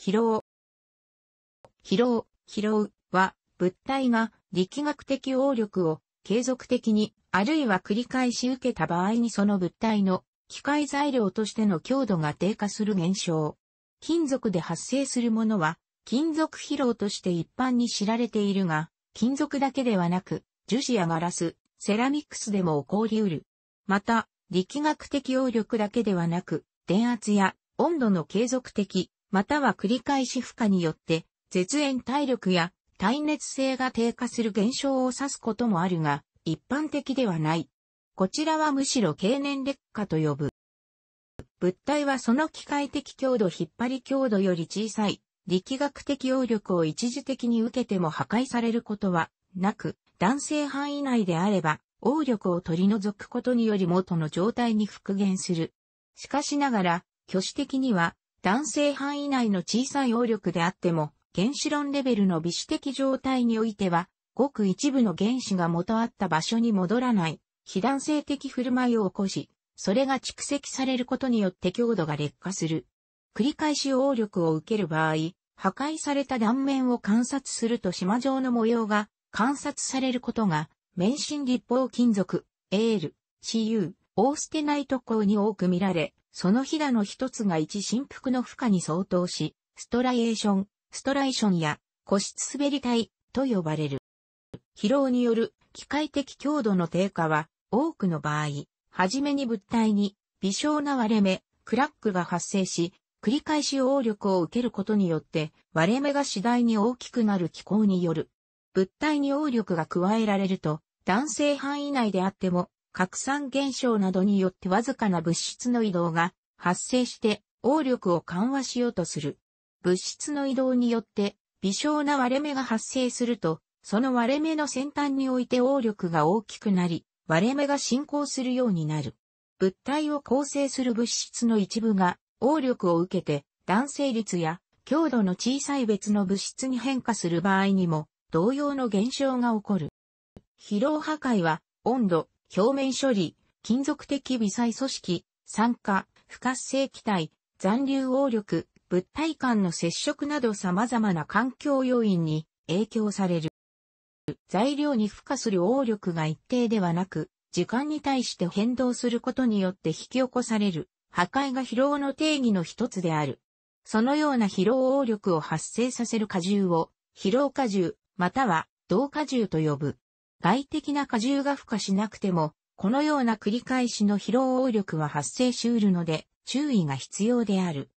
疲労。疲労、疲労は、物体が力学的応力を継続的に、あるいは繰り返し受けた場合にその物体の機械材料としての強度が低下する現象。金属で発生するものは、金属疲労として一般に知られているが、金属だけではなく、樹脂やガラス、セラミックスでも起こり得る。また、力学的応力だけではなく、電圧や温度の継続的、または繰り返し負荷によって、絶縁体力や耐熱性が低下する現象を指すこともあるが、一般的ではない。こちらはむしろ経年劣化と呼ぶ。物体はその機械的強度引っ張り強度より小さい、力学的応力を一時的に受けても破壊されることはなく、男性範囲内であれば、応力を取り除くことにより元の状態に復元する。しかしながら、挙手的には、男性範囲内の小さい応力であっても、原子論レベルの微子的状態においては、ごく一部の原子が元あった場所に戻らない、非弾性的振る舞いを起こし、それが蓄積されることによって強度が劣化する。繰り返し応力を受ける場合、破壊された断面を観察すると島状の模様が観察されることが、免震立方金属、エール、CU、オーステナイト鋼に多く見られ、そのひだの一つが一振幅の負荷に相当し、ストライエーション、ストライションや、個室滑り体と呼ばれる。疲労による機械的強度の低下は、多くの場合、はじめに物体に微小な割れ目、クラックが発生し、繰り返し応力を受けることによって割れ目が次第に大きくなる気候による。物体に応力が加えられると、男性範囲内であっても拡散現象などによってわずかな物質の移動が発生して応力を緩和しようとする。物質の移動によって微小な割れ目が発生すると、その割れ目の先端において応力が大きくなり、割れ目が進行するようになる。物体を構成する物質の一部が応力を受けて弾性率や強度の小さい別の物質に変化する場合にも同様の現象が起こる。疲労破壊は温度、表面処理、金属的微細組織、酸化、不活性気体、残留応力、物体間の接触など様々な環境要因に影響される。材料に付加する応力が一定ではなく、時間に対して変動することによって引き起こされる破壊が疲労の定義の一つである。そのような疲労応力を発生させる荷重を疲労荷重または動荷重と呼ぶ。外的な荷重が付加しなくても、このような繰り返しの疲労応力は発生しうるので、注意が必要である。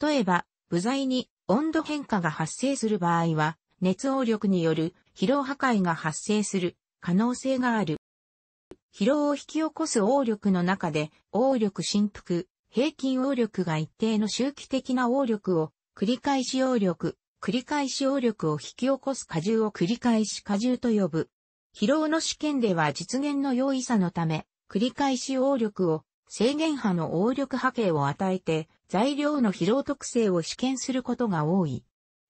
例えば、部材に温度変化が発生する場合は、熱応力による疲労破壊が発生する可能性がある。疲労を引き起こす応力の中で、応力振幅、平均応力が一定の周期的な応力を、繰り返し応力、繰り返し応力を引き起こす荷重を繰り返し荷重と呼ぶ。疲労の試験では実現の容易さのため、繰り返し応力を制限波の応力波形を与えて材料の疲労特性を試験することが多い。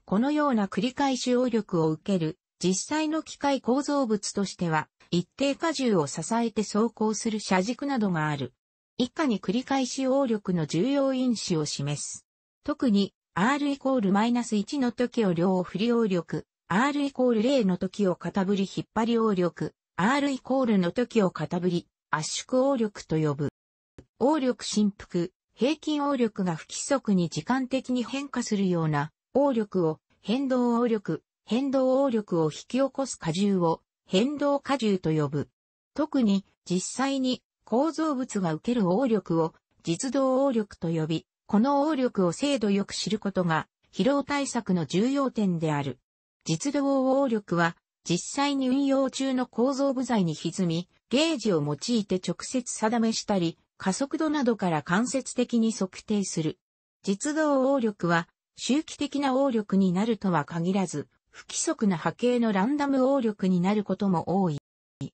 このような繰り返し応力を受ける実際の機械構造物としては一定荷重を支えて走行する車軸などがある。以下に繰り返し応力の重要因子を示す。特に R イコールマイナス1の時を両振り応力、R イコール0の時を傾振り引っ張り応力、R イコールの時を傾振り、圧縮応力と呼ぶ。応力振幅、平均応力が不規則に時間的に変化するような、応力を変動応力、変動応力を引き起こす荷重を変動荷重と呼ぶ。特に実際に構造物が受ける応力を実動応力と呼び、この応力を精度よく知ることが疲労対策の重要点である。実動応力は、実際に運用中の構造部材に歪み、ゲージを用いて直接定めしたり、加速度などから間接的に測定する。実動応力は、周期的な応力になるとは限らず、不規則な波形のランダム応力になることも多い。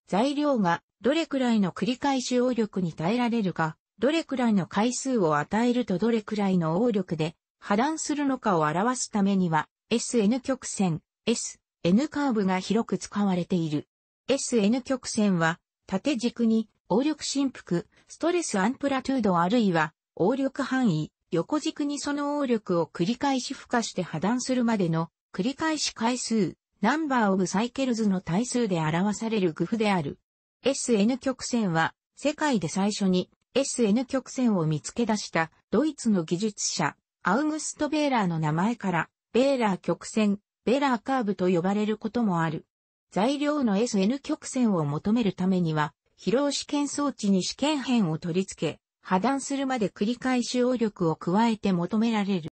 材料がどれくらいの繰り返し応力に耐えられるか、どれくらいの回数を与えるとどれくらいの応力で破断するのかを表すためには、SN 曲線、S、N カーブが広く使われている。SN 曲線は、縦軸に、応力振幅、ストレスアンプラトゥードあるいは、応力範囲、横軸にその応力を繰り返し付加して破断するまでの、繰り返し回数、ナンバーオブサイケルズの対数で表されるグフである。SN 曲線は、世界で最初に SN 曲線を見つけ出したドイツの技術者、アウグスト・ベーラーの名前から、ベーラー曲線ベラーカーブと呼ばれることもある。材料の SN 曲線を求めるためには、疲労試験装置に試験片を取り付け、破断するまで繰り返し応力を加えて求められる。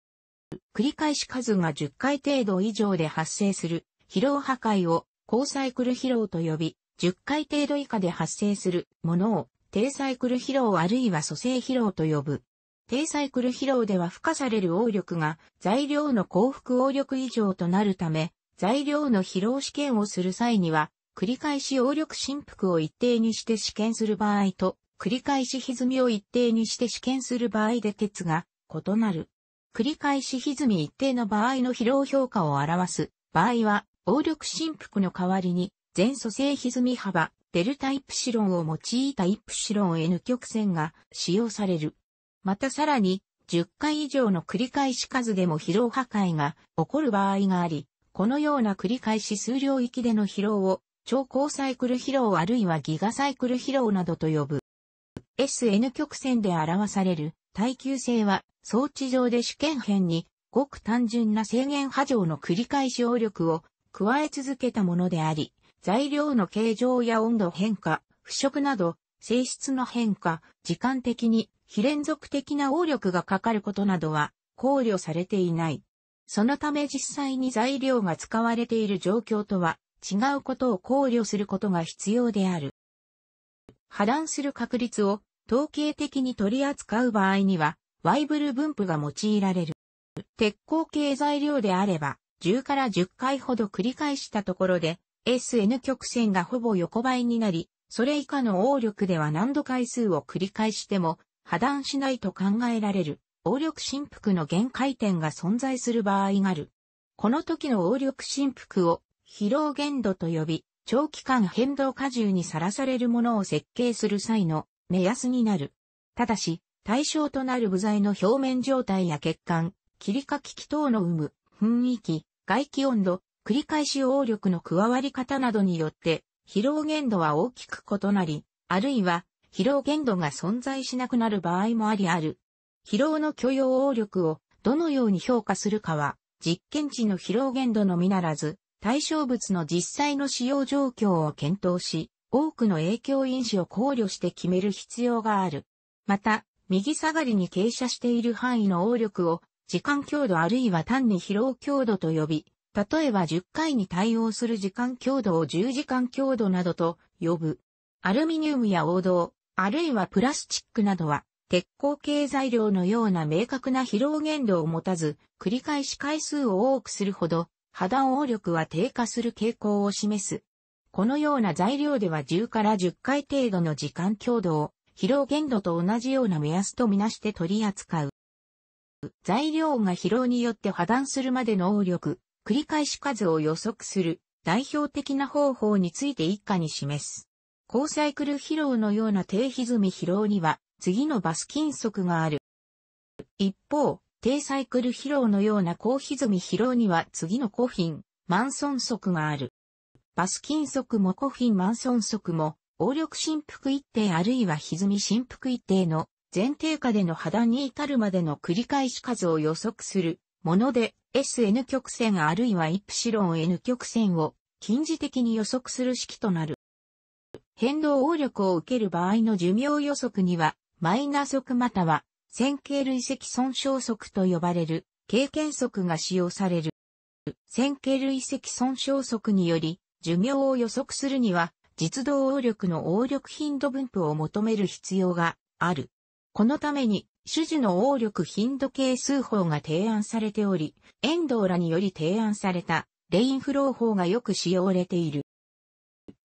繰り返し数が10回程度以上で発生する疲労破壊を高サイクル疲労と呼び、10回程度以下で発生するものを低サイクル疲労あるいは蘇生疲労と呼ぶ。低サイクル疲労では付加される応力が材料の幸福応力以上となるため、材料の疲労試験をする際には、繰り返し応力振幅を一定にして試験する場合と、繰り返し歪みを一定にして試験する場合で鉄が異なる。繰り返し歪み一定の場合の疲労評価を表す場合は、応力振幅の代わりに、全素性歪み幅、デルタイプシロンを用いたイプシロン N 曲線が使用される。またさらに、10回以上の繰り返し数でも疲労破壊が起こる場合があり、このような繰り返し数領域での疲労を超高サイクル疲労あるいはギガサイクル疲労などと呼ぶ。SN 曲線で表される耐久性は装置上で主権編にごく単純な制限波状の繰り返し応力を加え続けたものであり、材料の形状や温度変化、腐食など性質の変化、時間的に非連続的な応力がかかることなどは考慮されていない。そのため実際に材料が使われている状況とは違うことを考慮することが必要である。破断する確率を統計的に取り扱う場合には、ワイブル分布が用いられる。鉄鋼系材料であれば、10から10回ほど繰り返したところで、SN 曲線がほぼ横ばいになり、それ以下の応力では何度回数を繰り返しても破断しないと考えられる、応力振幅の限界点が存在する場合がある。この時の応力振幅を疲労限度と呼び、長期間変動荷重にさらされるものを設計する際の目安になる。ただし、対象となる部材の表面状態や血管、切りかき器等の有無、雰囲気、外気温度、繰り返し応力の加わり方などによって、疲労限度は大きく異なり、あるいは疲労限度が存在しなくなる場合もありある。疲労の許容応力をどのように評価するかは、実験値の疲労限度のみならず、対象物の実際の使用状況を検討し、多くの影響因子を考慮して決める必要がある。また、右下がりに傾斜している範囲の応力を、時間強度あるいは単に疲労強度と呼び、例えば10回に対応する時間強度を10時間強度などと呼ぶ。アルミニウムや黄銅、あるいはプラスチックなどは、鉄鋼系材料のような明確な疲労限度を持たず、繰り返し回数を多くするほど、肌応力は低下する傾向を示す。このような材料では10から10回程度の時間強度を、疲労限度と同じような目安とみなして取り扱う。材料が疲労によって破断するまでの応力、繰り返し数を予測する代表的な方法について一家に示す。高サイクル疲労のような低歪み疲労には、次のバス金属がある。一方、低サイクル疲労のような高歪み疲労には次のコフィン、マンソン則がある。バス金属もコフィンマンソン則も、応力振幅一定あるいは歪み振幅一定の前提下での破断に至るまでの繰り返し数を予測するもので、SN 曲線あるいはイプシロン N 曲線を近似的に予測する式となる。変動応力を受ける場合の寿命予測には、マイナ速または、線形累積損傷速と呼ばれる、経験速が使用される。線形累積損傷速により、寿命を予測するには、実動応力の応力頻度分布を求める必要がある。このために、種々の応力頻度係数法が提案されており、遠藤らにより提案された、レインフロー法がよく使用れている。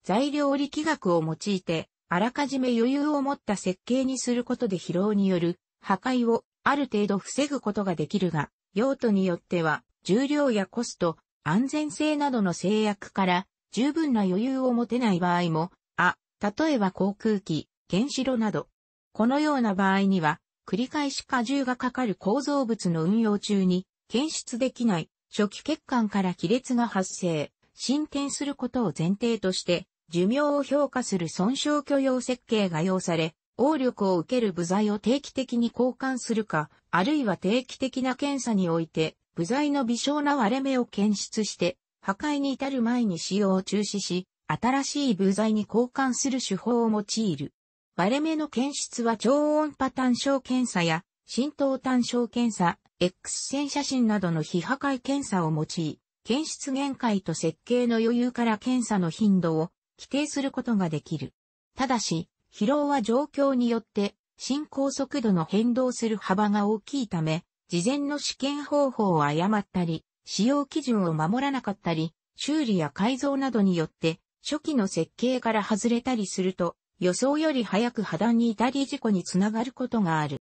材料力学を用いて、あらかじめ余裕を持った設計にすることで疲労による破壊をある程度防ぐことができるが、用途によっては重量やコスト、安全性などの制約から十分な余裕を持てない場合も、あ、例えば航空機、原子炉など。このような場合には、繰り返し荷重がかかる構造物の運用中に検出できない初期欠陥から亀裂が発生、進展することを前提として、寿命を評価する損傷許容設計が要され、応力を受ける部材を定期的に交換するか、あるいは定期的な検査において、部材の微小な割れ目を検出して、破壊に至る前に使用を中止し、新しい部材に交換する手法を用いる。割れ目の検出は超音波単焦検査や浸透単焦検査、X 線写真などの非破壊検査を用い、検出限界と設計の余裕から検査の頻度を規定することができる。ただし、疲労は状況によって進行速度の変動する幅が大きいため、事前の試験方法を誤ったり、使用基準を守らなかったり、修理や改造などによって初期の設計から外れたりすると、予想より早く破断に至り事故につながることがある。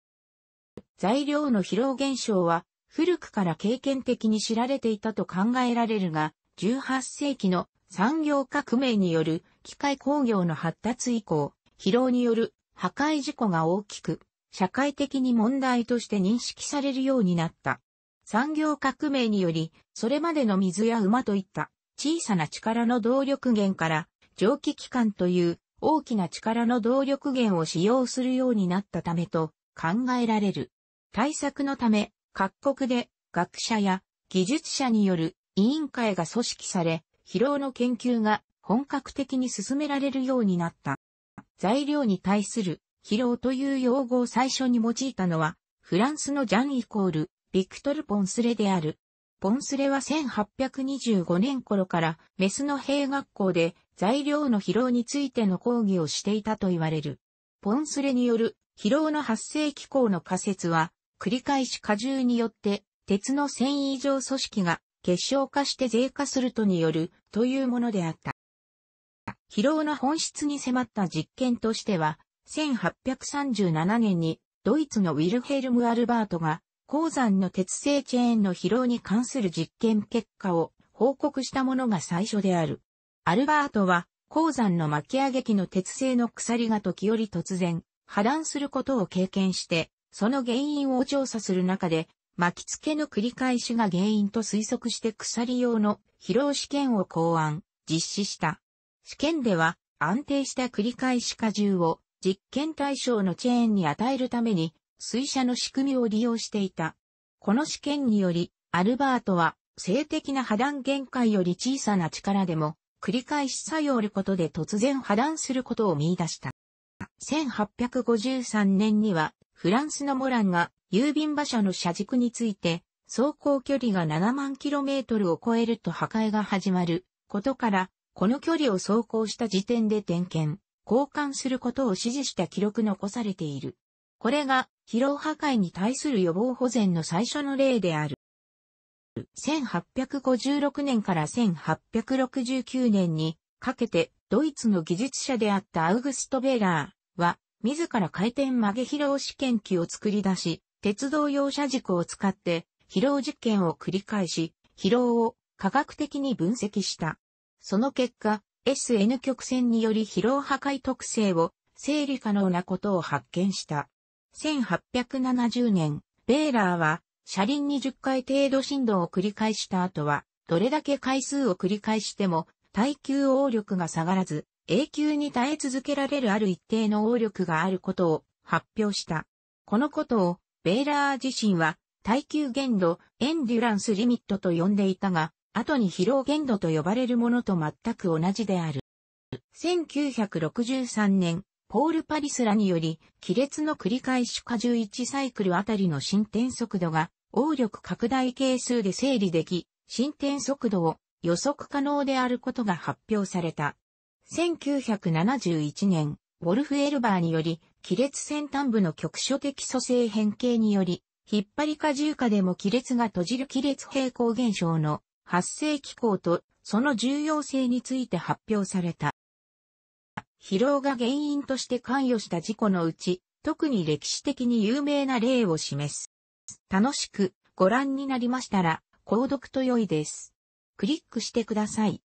材料の疲労現象は古くから経験的に知られていたと考えられるが、18世紀の産業革命による機械工業の発達以降、疲労による破壊事故が大きく、社会的に問題として認識されるようになった。産業革命により、それまでの水や馬といった小さな力の動力源から蒸気機関という大きな力の動力源を使用するようになったためと考えられる。対策のため、各国で学者や技術者による委員会が組織され、疲労の研究が本格的に進められるようになった。材料に対する疲労という用語を最初に用いたのは、フランスのジャンイコール、ビクトル・ポンスレである。ポンスレは1825年頃からメスの兵学校で材料の疲労についての講義をしていたと言われる。ポンスレによる疲労の発生機構の仮説は繰り返し荷重によって鉄の繊維状組織が結晶化して税化するとによるというものであった。疲労の本質に迫った実験としては、1837年にドイツのウィルヘルム・アルバートが鉱山の鉄製チェーンの疲労に関する実験結果を報告したものが最初である。アルバートは鉱山の巻き上げ機の鉄製の鎖が時折突然破断することを経験して、その原因を調査する中で巻き付けの繰り返しが原因と推測して鎖用の疲労試験を考案、実施した。試験では安定した繰り返し荷重を実験対象のチェーンに与えるために水車の仕組みを利用していた。この試験により、アルバートは性的な破断限界より小さな力でも繰り返し作用ることで突然破断することを見出した。1853年にはフランスのモランが郵便馬車の車軸について、走行距離が7万キロメートルを超えると破壊が始まることから、この距離を走行した時点で点検、交換することを指示した記録残されている。これが疲労破壊に対する予防保全の最初の例である。1856年から1869年にかけてドイツの技術者であったアウグスト・ベーラーは自ら回転曲げ疲労試験機を作り出し、鉄道用車軸を使って疲労実験を繰り返し、疲労を科学的に分析した。その結果、SN 曲線により疲労破壊特性を整理可能なことを発見した。1870年、ベーラーは車輪1 0回程度振動を繰り返した後は、どれだけ回数を繰り返しても耐久応力が下がらず、永久に耐え続けられるある一定の応力があることを発表した。このことを、ベーラー自身は、耐久限度、エンデュランスリミットと呼んでいたが、後に疲労限度と呼ばれるものと全く同じである。1963年、ポール・パリスらにより、亀裂の繰り返し荷重1サイクルあたりの進展速度が、応力拡大係数で整理でき、進展速度を予測可能であることが発表された。1971年、ウォルフ・エルバーにより、亀裂先端部の局所的組成変形により、引っ張り荷重下でも亀裂が閉じる亀裂平行現象の発生機構とその重要性について発表された。疲労が原因として関与した事故のうち、特に歴史的に有名な例を示す。楽しくご覧になりましたら、購読と良いです。クリックしてください。